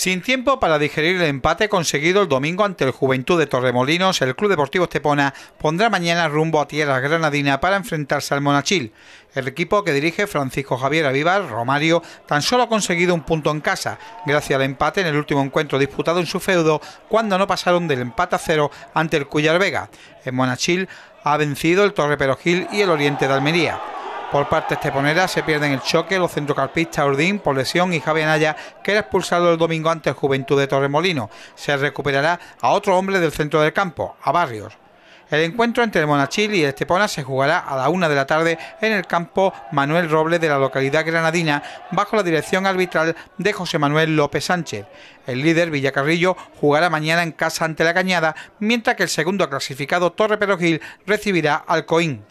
Sin tiempo para digerir el empate conseguido el domingo ante el Juventud de Torremolinos, el Club Deportivo Estepona pondrá mañana rumbo a Tierra Granadina para enfrentarse al Monachil. El equipo que dirige Francisco Javier Avivar, Romario, tan solo ha conseguido un punto en casa, gracias al empate en el último encuentro disputado en su feudo, cuando no pasaron del empate a cero ante el Cuyar Vega. En Monachil ha vencido el Torre Perojil y el Oriente de Almería. Por parte esteponera se pierden el choque los centrocampistas Urdín por lesión y Javier Naya, que era expulsado el domingo ante Juventud de Torremolino. Se recuperará a otro hombre del centro del campo, a Barrios. El encuentro entre Monachil y el Estepona se jugará a la una de la tarde en el campo Manuel Robles de la localidad granadina, bajo la dirección arbitral de José Manuel López Sánchez. El líder Villacarrillo jugará mañana en casa ante la Cañada, mientras que el segundo clasificado Torre Perogil recibirá al Coín.